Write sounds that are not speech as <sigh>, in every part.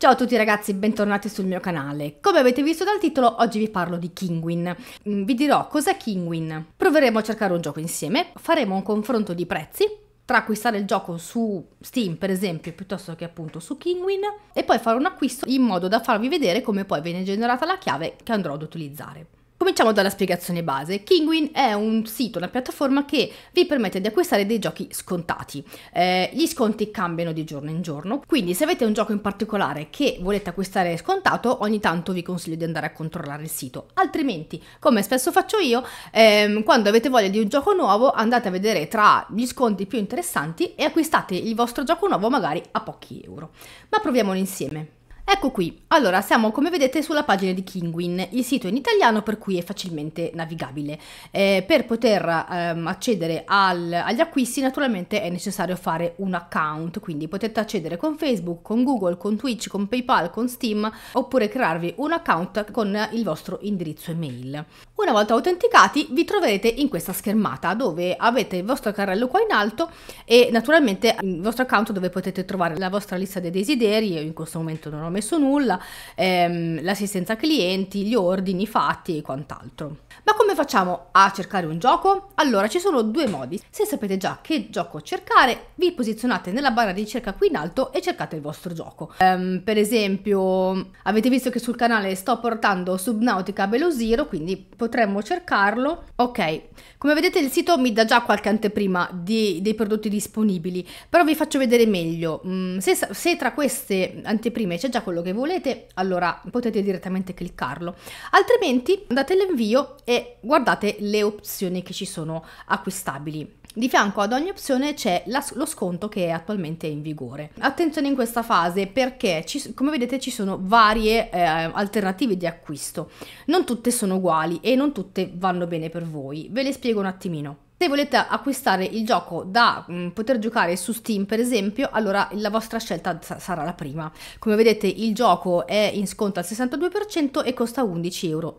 Ciao a tutti ragazzi, bentornati sul mio canale. Come avete visto dal titolo, oggi vi parlo di Kinguin. Mm, vi dirò cos'è Kinguin. Proveremo a cercare un gioco insieme, faremo un confronto di prezzi tra acquistare il gioco su Steam per esempio piuttosto che appunto su Kinguin, e poi fare un acquisto in modo da farvi vedere come poi viene generata la chiave che andrò ad utilizzare. Cominciamo dalla spiegazione base. Kinguin è un sito, una piattaforma che vi permette di acquistare dei giochi scontati. Eh, gli sconti cambiano di giorno in giorno, quindi se avete un gioco in particolare che volete acquistare scontato, ogni tanto vi consiglio di andare a controllare il sito. Altrimenti, come spesso faccio io, ehm, quando avete voglia di un gioco nuovo, andate a vedere tra gli sconti più interessanti e acquistate il vostro gioco nuovo magari a pochi euro. Ma proviamolo insieme. Ecco qui, allora siamo come vedete sulla pagina di Kinguin, il sito è in italiano per cui è facilmente navigabile. Eh, per poter ehm, accedere al, agli acquisti naturalmente è necessario fare un account, quindi potete accedere con Facebook, con Google, con Twitch, con PayPal, con Steam oppure crearvi un account con il vostro indirizzo email. Una volta autenticati vi troverete in questa schermata dove avete il vostro carrello qua in alto e naturalmente il vostro account dove potete trovare la vostra lista dei desideri, io in questo momento non ho messo messo nulla, ehm, l'assistenza clienti, gli ordini fatti e quant'altro. Ma come facciamo? A cercare un gioco? Allora ci sono due modi. Se sapete già che gioco cercare, vi posizionate nella barra di ricerca qui in alto e cercate il vostro gioco. Um, per esempio, avete visto che sul canale sto portando Subnautica Below Zero, quindi potremmo cercarlo. Ok, come vedete il sito mi dà già qualche anteprima di, dei prodotti disponibili, però vi faccio vedere meglio. Um, se, se tra queste anteprime c'è già quello che volete, allora potete direttamente cliccarlo. Altrimenti date l'invio e guardate le opzioni che ci sono acquistabili. Di fianco ad ogni opzione c'è la, lo sconto che è attualmente in vigore. Attenzione in questa fase perché ci, come vedete ci sono varie eh, alternative di acquisto. Non tutte sono uguali e non tutte vanno bene per voi. Ve le spiego un attimino. Se volete acquistare il gioco da mh, mm, poter giocare su Steam, per esempio, allora la vostra scelta sarà la prima. Come vedete, il gioco è in sconto al 62% e costa 11,27 euro.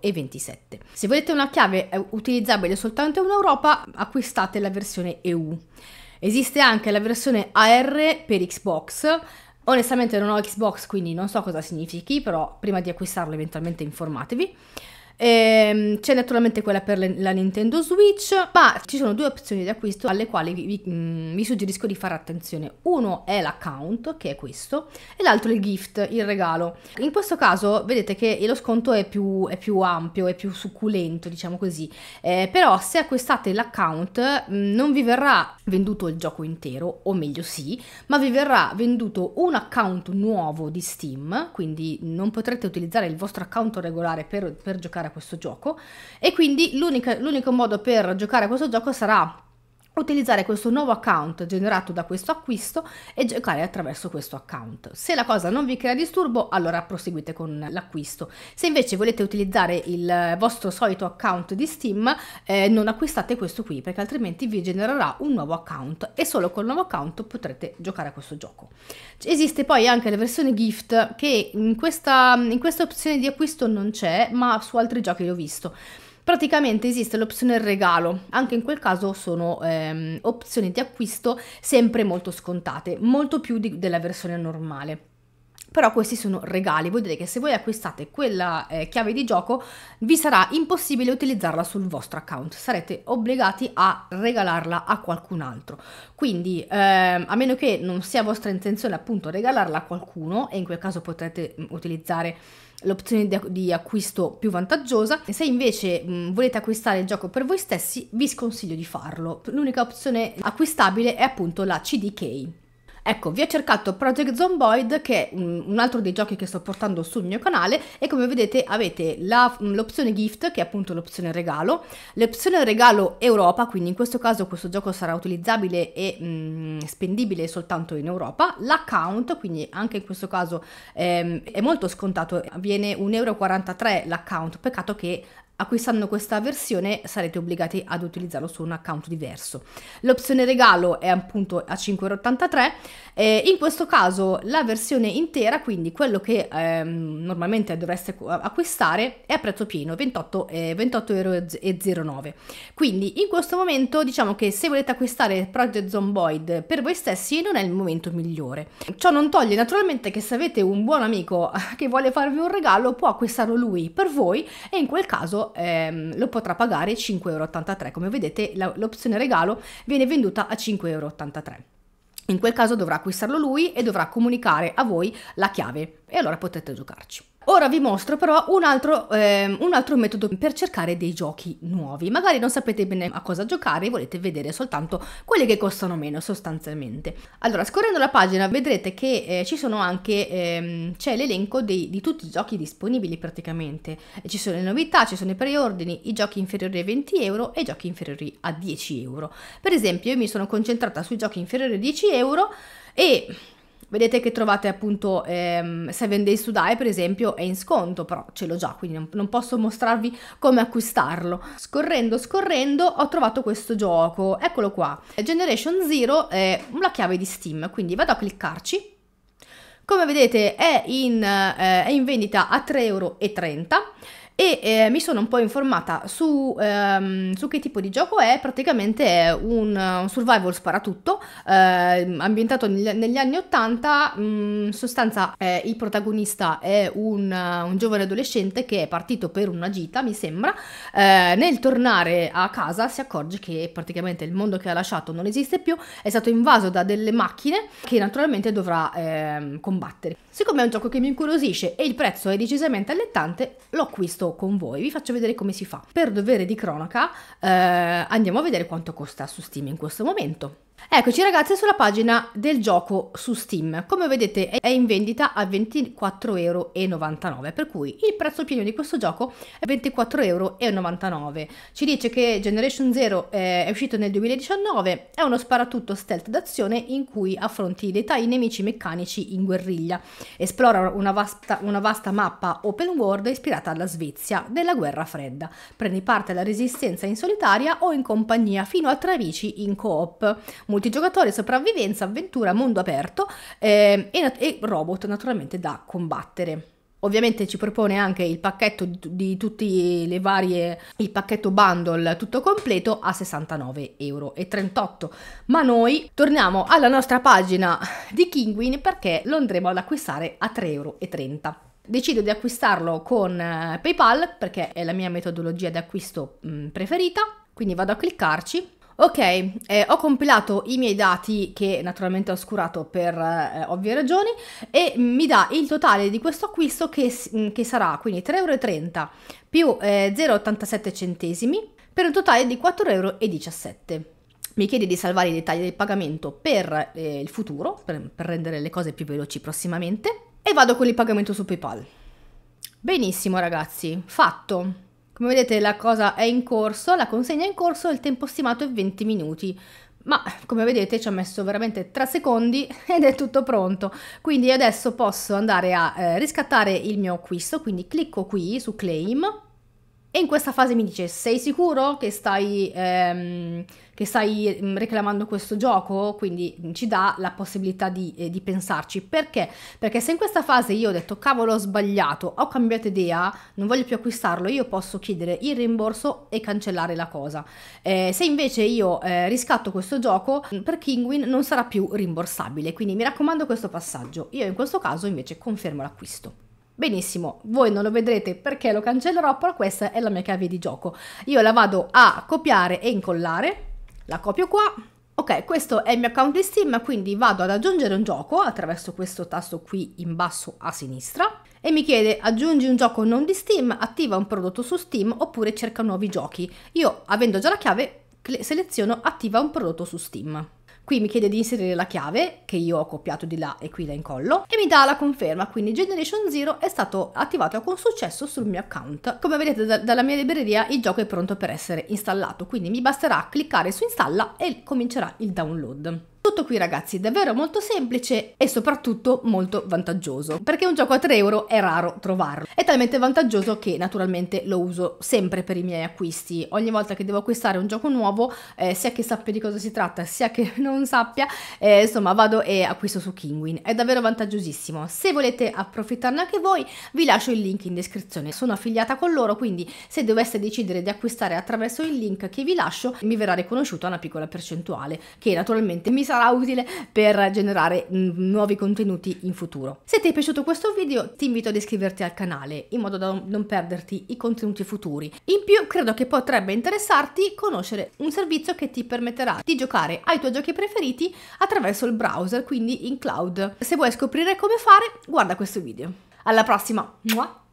Se volete una chiave eh, utilizzabile soltanto in Europa, acquistate la versione EU. Esiste anche la versione AR per Xbox. Onestamente non ho Xbox, quindi non so cosa significhi, però prima di acquistarlo eventualmente informatevi. Ehm, c'è naturalmente quella per le, la Nintendo Switch, ma ci sono due opzioni di acquisto alle quali vi, vi, mm, vi suggerisco di fare attenzione. Uno è l'account, che è questo, e l'altro è il gift, il regalo. In questo caso vedete che lo sconto è più, è più ampio, è più succulento, diciamo così. Eh, però se acquistate l'account mm, non vi verrà venduto il gioco intero, o meglio sì, ma vi verrà venduto un account nuovo di Steam, quindi non potrete utilizzare il vostro account regolare per, per giocare a questo gioco e quindi l'unico modo per giocare a questo gioco sarà utilizzare questo nuovo account generato da questo acquisto e giocare attraverso questo account. Se la cosa non vi crea disturbo, allora proseguite con l'acquisto. Se invece volete utilizzare il vostro solito account di Steam, eh, non acquistate questo qui perché altrimenti vi genererà un nuovo account e solo col nuovo account potrete giocare a questo gioco. Esiste poi anche la versione gift che in questa, in questa opzione di acquisto non c'è, ma su altri giochi l'ho visto praticamente esiste l'opzione regalo, anche in quel caso sono ehm, opzioni di acquisto sempre molto scontate, molto più di, della versione normale. Però questi sono regali, vuol dire che se voi acquistate quella eh, chiave di gioco vi sarà impossibile utilizzarla sul vostro account, sarete obbligati a regalarla a qualcun altro. Quindi ehm, a meno che non sia vostra intenzione appunto regalarla a qualcuno e in quel caso potrete mm, utilizzare l'opzione di, di, acquisto più vantaggiosa. Se invece mh, mm, volete acquistare il gioco per voi stessi, vi sconsiglio di farlo. L'unica opzione acquistabile è appunto la CDK. Ecco, vi ho cercato Project Zomboid, che è un altro dei giochi che sto portando sul mio canale, e come vedete avete mm, l'opzione gift, che è appunto l'opzione regalo, l'opzione regalo Europa, quindi in questo caso questo gioco sarà utilizzabile e mh, mm, spendibile soltanto in Europa, l'account, quindi anche in questo caso ehm, è molto scontato, viene 1,43€ l'account, peccato che Acquistando questa versione sarete obbligati ad utilizzarlo su un account diverso. L'opzione regalo è appunto a 5,83 euro. in questo caso la versione intera, quindi quello che eh, normalmente dovreste acquistare, è a prezzo pieno, 28,09 Eh, 28 quindi in questo momento diciamo che se volete acquistare Project Zomboid per voi stessi non è il momento migliore. Ciò non toglie naturalmente che se avete un buon amico <laughs> che vuole farvi un regalo può acquistarlo lui per voi e in quel caso ehm, lo potrà pagare 5,83 euro. Come vedete l'opzione regalo viene venduta a 5,83 euro. In quel caso dovrà acquistarlo lui e dovrà comunicare a voi la chiave e allora potete giocarci. Ora vi mostro però un altro, eh, un altro metodo per cercare dei giochi nuovi. Magari non sapete bene a cosa giocare, e volete vedere soltanto quelli che costano meno sostanzialmente. Allora, scorrendo la pagina vedrete che eh, ci sono anche, eh, c'è l'elenco di, di tutti i giochi disponibili praticamente. Ci sono le novità, ci sono i preordini, i giochi inferiori ai 20 euro e i giochi inferiori a 10 euro. Per esempio io mi sono concentrata sui giochi inferiori a 10 euro e vedete che trovate appunto ehm, Seven Days to Die per esempio è in sconto, però ce l'ho già, quindi non, non, posso mostrarvi come acquistarlo. Scorrendo, scorrendo ho trovato questo gioco, eccolo qua, Generation Zero è la chiave di Steam, quindi vado a cliccarci. Come vedete è in, eh, è in vendita a 3,30 euro e eh, mi sono un po' informata su, ehm, su, che tipo di gioco è, praticamente è un, un survival sparatutto ehm, ambientato neg negli, anni 80, mm, in sostanza eh, il protagonista è un, un, giovane adolescente che è partito per una gita mi sembra, eh, nel tornare a casa si accorge che praticamente il mondo che ha lasciato non esiste più, è stato invaso da delle macchine che naturalmente dovrà ehm, combattere. Siccome è un gioco che mi incuriosisce e il prezzo è decisamente allettante, l'ho acquisto con voi, vi faccio vedere come si fa. Per dovere di cronaca eh, andiamo a vedere quanto costa su Steam in questo momento. Eccoci ragazzi sulla pagina del gioco su Steam, come vedete è in vendita a 24,99€ per cui il prezzo pieno di questo gioco è 24,99€, ci dice che Generation Zero eh, è uscito nel 2019, è uno sparatutto stealth d'azione in cui affronti dei tai nemici meccanici in guerriglia, esplora una vasta, una vasta mappa open world ispirata alla Svezia della guerra fredda, prendi parte alla resistenza in solitaria o in compagnia fino a tre amici in co-op multigiocatore, sopravvivenza, avventura, mondo aperto eh, e, e robot naturalmente da combattere. Ovviamente ci propone anche il pacchetto di tutti le varie, il pacchetto bundle tutto completo a 69,38 euro. Ma noi torniamo alla nostra pagina di Kinguin perché lo andremo ad acquistare a 3,30 euro. Decido di acquistarlo con eh, PayPal perché è la mia metodologia di acquisto preferita, quindi vado a cliccarci Ok, eh, ho compilato i miei dati che naturalmente ho oscurato per eh, ovvie ragioni e mi dà il totale di questo acquisto che, mm, che sarà quindi 3,30 euro più eh, 0,87 centesimi per un totale di 4,17 euro. Mi chiede di salvare i dettagli del pagamento per eh, il futuro, per, per rendere le cose più veloci prossimamente e vado con il pagamento su PayPal. Benissimo ragazzi, fatto. Come vedete la cosa è in corso, la consegna è in corso, il tempo stimato è 20 minuti. Ma come vedete ci ho messo veramente 3 secondi <laughs> ed è tutto pronto. Quindi adesso posso andare a eh, riscattare il mio acquisto, quindi clicco qui su claim in questa fase mi dice sei sicuro che stai, ehm, che stai mm, reclamando questo gioco? Quindi ci dà la possibilità di, eh, di, pensarci. Perché? Perché se in questa fase io ho detto cavolo ho sbagliato, ho cambiato idea, non voglio più acquistarlo, io posso chiedere il rimborso e cancellare la cosa. Eh, se invece io eh, riscatto questo gioco, mm, per Kingwin non sarà più rimborsabile. Quindi mi raccomando questo passaggio. Io in questo caso invece confermo l'acquisto. Benissimo, voi non lo vedrete perché lo cancellerò, però questa è la mia chiave di gioco. Io la vado a copiare e incollare, la copio qua, Ok, questo è il mio account di Steam, quindi vado ad aggiungere un gioco attraverso questo tasto qui in basso a sinistra e mi chiede aggiungi un gioco non di Steam, attiva un prodotto su Steam oppure cerca nuovi giochi. Io, avendo già la chiave, seleziono attiva un prodotto su Steam. Qui mi chiede di inserire la chiave che io ho copiato di là e qui la incollo e mi dà la conferma, quindi Generation Zero è stato attivato con successo sul mio account. Come vedete da, dalla mia libreria il gioco è pronto per essere installato, quindi mi basterà cliccare su installa e comincerà il download. Tutto qui ragazzi, davvero molto semplice e soprattutto molto vantaggioso, perché un gioco a 3 euro è raro trovarlo. È talmente vantaggioso che naturalmente lo uso sempre per i miei acquisti. Ogni volta che devo acquistare un gioco nuovo, eh, sia che sappia di cosa si tratta, sia che <laughs> non sappia, eh, insomma vado e acquisto su Kingwin. È davvero vantaggiosissimo. Se volete approfittarne anche voi, vi lascio il link in descrizione. Sono affiliata con loro, quindi se doveste decidere di acquistare attraverso il link che vi lascio, mi verrà riconosciuta una piccola percentuale, che naturalmente mi sarà sarà utile per generare nuovi contenuti in futuro. Se ti è piaciuto questo video ti invito ad iscriverti al canale in modo da non perderti i contenuti futuri. In più credo che potrebbe interessarti conoscere un servizio che ti permetterà di giocare ai tuoi giochi preferiti attraverso il browser, quindi in cloud. Se vuoi scoprire come fare guarda questo video. Alla prossima! Mua.